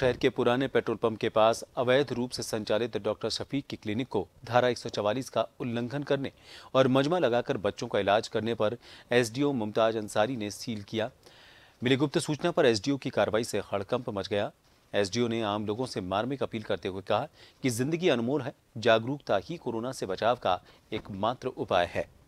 शहर के पुराने पेट्रोल पंप के पास अवैध रूप से संचालित डॉक्टर शफीक की क्लिनिक को धारा 144 का उल्लंघन करने और मजमा लगाकर बच्चों का इलाज करने पर एसडीओ मुमताज अंसारी ने सील किया मिली गुप्त सूचना पर एसडीओ की कार्रवाई से हड़कंप मच गया एसडीओ ने आम लोगों से मार्मिक अपील करते हुए कहा कि जिंदगी अनमोल है जागरूकता ही कोरोना से बचाव का एकमात्र उपाय है